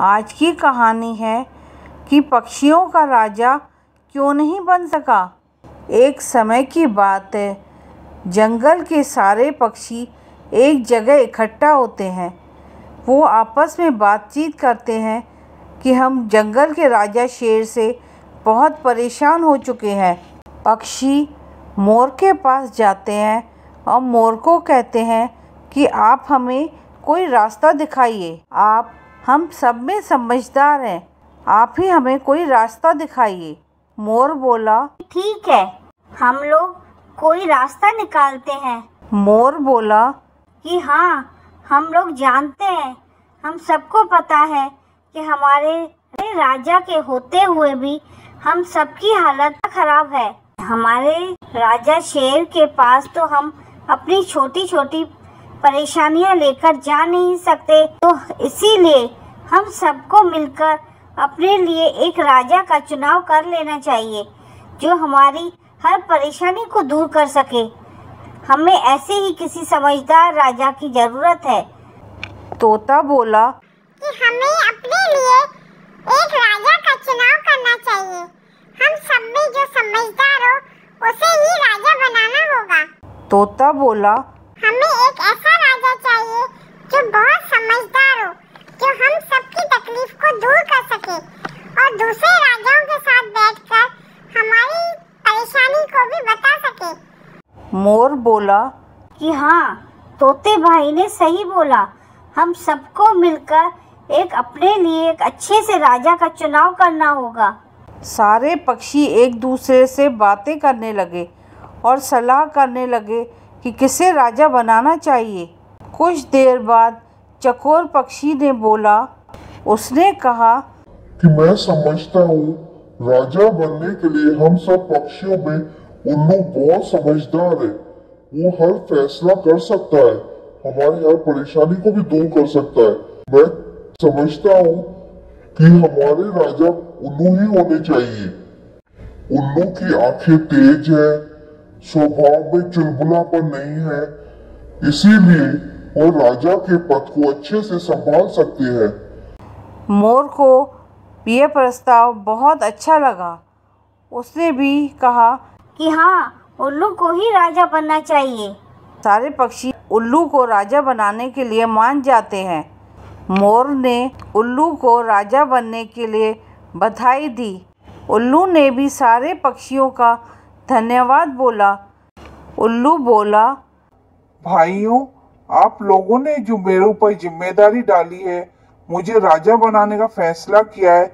आज की कहानी है कि पक्षियों का राजा क्यों नहीं बन सका एक समय की बात है जंगल के सारे पक्षी एक जगह इकट्ठा होते हैं वो आपस में बातचीत करते हैं कि हम जंगल के राजा शेर से बहुत परेशान हो चुके हैं पक्षी मोर के पास जाते हैं और मोर को कहते हैं कि आप हमें कोई रास्ता दिखाइए आप हम सब में समझदार हैं आप ही हमें कोई रास्ता दिखाइए मोर बोला ठीक है हम लोग कोई रास्ता निकालते हैं मोर बोला कि हाँ हम लोग जानते हैं हम सबको पता है कि हमारे राजा के होते हुए भी हम सबकी हालत खराब है हमारे राजा शेर के पास तो हम अपनी छोटी छोटी परेशानियां लेकर जा नहीं सकते तो इसीलिए हम सबको मिलकर अपने लिए एक राजा का चुनाव कर लेना चाहिए जो हमारी हर परेशानी को दूर कर सके हमें ऐसे ही किसी समझदार राजा की जरूरत है तोता बोला कि हमें अपने लिए एक राजा का चुनाव करना चाहिए हम सब में जो समझदार हो उसे ही राजा बनाना होगा तोता बोला मोर बोला कि हाँ तोते भाई ने सही बोला हम सबको मिलकर एक अपने लिए एक अच्छे से राजा का चुनाव करना होगा सारे पक्षी एक दूसरे से बातें करने लगे और सलाह करने लगे कि किसे राजा बनाना चाहिए कुछ देर बाद चकोर पक्षी ने बोला उसने कहा कि मैं समझता हूँ राजा बनने के लिए हम सब पक्षियों में उल्लू बहुत समझदार है वो हर फैसला कर सकता है हमारी हर परेशानी को भी दूर कर सकता है मैं समझता हूँ कि हमारे राजा उल्लू ही होने चाहिए उल्लू की आंखें तेज है स्वभाव में पर नहीं है इसीलिए वो राजा के पद को अच्छे से संभाल सकते हैं मोर को यह प्रस्ताव बहुत अच्छा लगा उसने भी कहा कि हाँ उल्लू को ही राजा बनना चाहिए सारे पक्षी उल्लू को राजा बनाने के लिए मान जाते हैं मोर ने उल्लू को राजा बनने के लिए बधाई दी उल्लू ने भी सारे पक्षियों का धन्यवाद बोला उल्लू बोला भाइयों आप लोगों ने जो मेरे ऊपर जिम्मेदारी डाली है मुझे राजा बनाने का फैसला किया है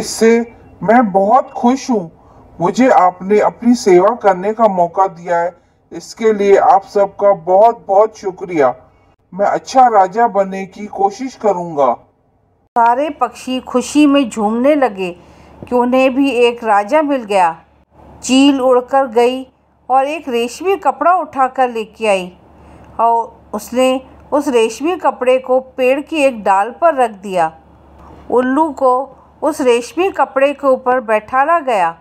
इससे मैं बहुत खुश हूँ मुझे आपने अपनी सेवा करने का मौका दिया है इसके लिए आप सबका बहुत बहुत शुक्रिया मैं अच्छा राजा बनने की कोशिश करूँगा सारे पक्षी खुशी में झूमने लगे कि उन्हें भी एक राजा मिल गया चील उड़कर गई और एक रेशमी कपड़ा उठाकर लेके आई और उसने उस रेशमी कपड़े को पेड़ की एक डाल पर रख दिया उल्लू को उस रेशमी कपड़े के ऊपर बैठाला गया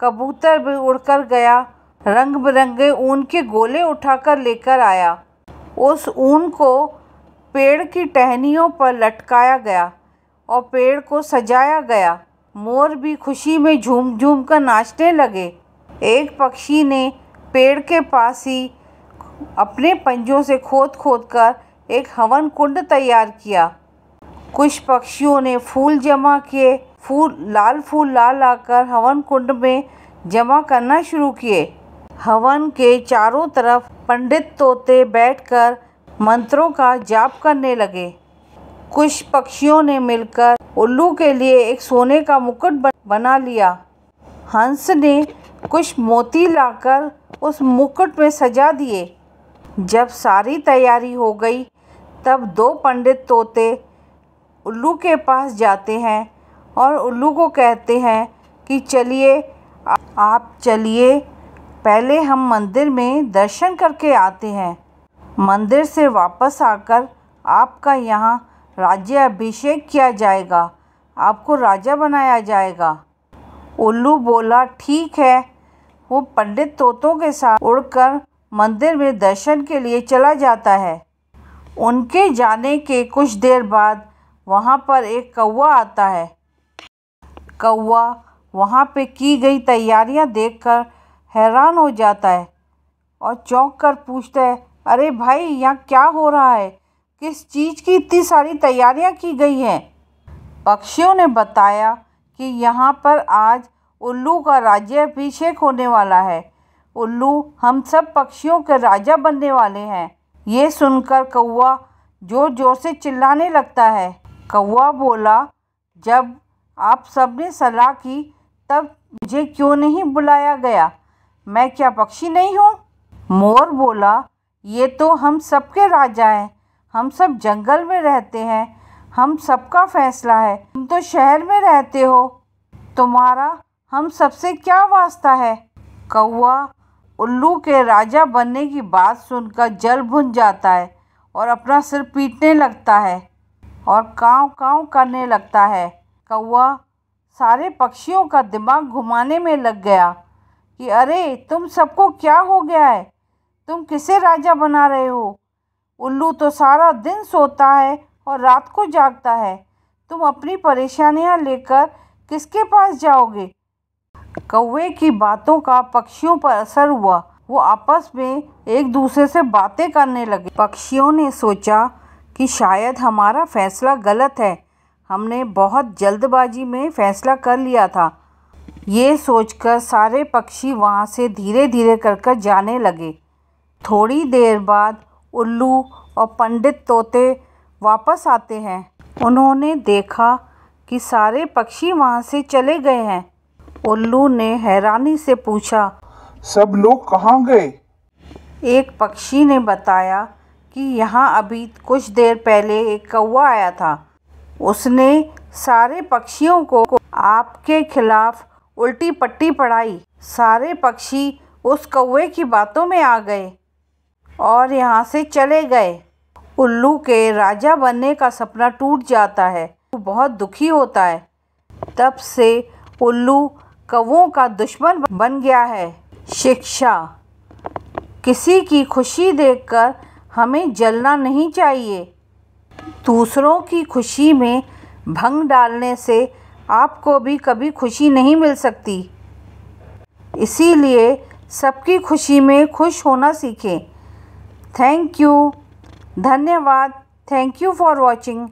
कबूतर भी उड़कर गया रंग बिरंगे ऊन के गोले उठाकर लेकर आया उस ऊन को पेड़ की टहनियों पर लटकाया गया और पेड़ को सजाया गया मोर भी खुशी में झूम झूम कर नाचने लगे एक पक्षी ने पेड़ के पास ही अपने पंजों से खोद खोद कर एक हवन कुंड तैयार किया कुछ पक्षियों ने फूल जमा किए फूल लाल फूल ला लाकर हवन कुंड में जमा करना शुरू किए हवन के चारों तरफ पंडित तोते बैठकर मंत्रों का जाप करने लगे कुछ पक्षियों ने मिलकर उल्लू के लिए एक सोने का मुकुट बना लिया हंस ने कुछ मोती लाकर उस मुकुट में सजा दिए जब सारी तैयारी हो गई तब दो पंडित तोते उल्लू के पास जाते हैं और उल्लू को कहते हैं कि चलिए आप चलिए पहले हम मंदिर में दर्शन करके आते हैं मंदिर से वापस आकर आपका यहाँ राज्य अभिषेक किया जाएगा आपको राजा बनाया जाएगा उल्लू बोला ठीक है वो पंडित तोतों के साथ उड़कर मंदिर में दर्शन के लिए चला जाता है उनके जाने के कुछ देर बाद वहाँ पर एक कौवा आता है कौआ वहाँ पे की गई तैयारियाँ देखकर हैरान हो जाता है और चौंक कर पूछता है अरे भाई यहाँ क्या हो रहा है किस चीज़ की इतनी सारी तैयारियाँ की गई हैं पक्षियों ने बताया कि यहाँ पर आज उल्लू का राज्य अभिषेक होने वाला है उल्लू हम सब पक्षियों के राजा बनने वाले हैं ये सुनकर कौआ ज़ोर ज़ोर से चिल्लाने लगता है कौआ बोला जब आप सब ने सलाह की तब मुझे क्यों नहीं बुलाया गया मैं क्या पक्षी नहीं हूँ मोर बोला ये तो हम सबके राजा हैं हम सब जंगल में रहते हैं हम सबका फैसला है तुम तो शहर में रहते हो तुम्हारा हम सबसे क्या वास्ता है कौआ उल्लू के राजा बनने की बात सुनकर जल भुन जाता है और अपना सिर पीटने लगता है और काँव काँव करने लगता है कौआ सारे पक्षियों का दिमाग घुमाने में लग गया कि अरे तुम सबको क्या हो गया है तुम किसे राजा बना रहे हो उल्लू तो सारा दिन सोता है और रात को जागता है तुम अपनी परेशानियां लेकर किसके पास जाओगे कौवे की बातों का पक्षियों पर असर हुआ वो आपस में एक दूसरे से बातें करने लगे पक्षियों ने सोचा कि शायद हमारा फैसला गलत है हमने बहुत जल्दबाजी में फैसला कर लिया था ये सोचकर सारे पक्षी वहाँ से धीरे धीरे कर कर जाने लगे थोड़ी देर बाद उल्लू और पंडित तोते वापस आते हैं उन्होंने देखा कि सारे पक्षी वहाँ से चले गए हैं उल्लू ने हैरानी से पूछा सब लोग कहाँ गए एक पक्षी ने बताया कि यहाँ अभी कुछ देर पहले एक कौवा आया था उसने सारे पक्षियों को आपके खिलाफ उल्टी पट्टी पढ़ाई सारे पक्षी उस कौवे की बातों में आ गए और यहाँ से चले गए उल्लू के राजा बनने का सपना टूट जाता है वो बहुत दुखी होता है तब से उल्लू कौवों का दुश्मन बन गया है शिक्षा किसी की खुशी देखकर हमें जलना नहीं चाहिए दूसरों की खुशी में भंग डालने से आपको भी कभी खुशी नहीं मिल सकती इसीलिए सबकी खुशी में खुश होना सीखें थैंक यू धन्यवाद थैंक यू फॉर वॉचिंग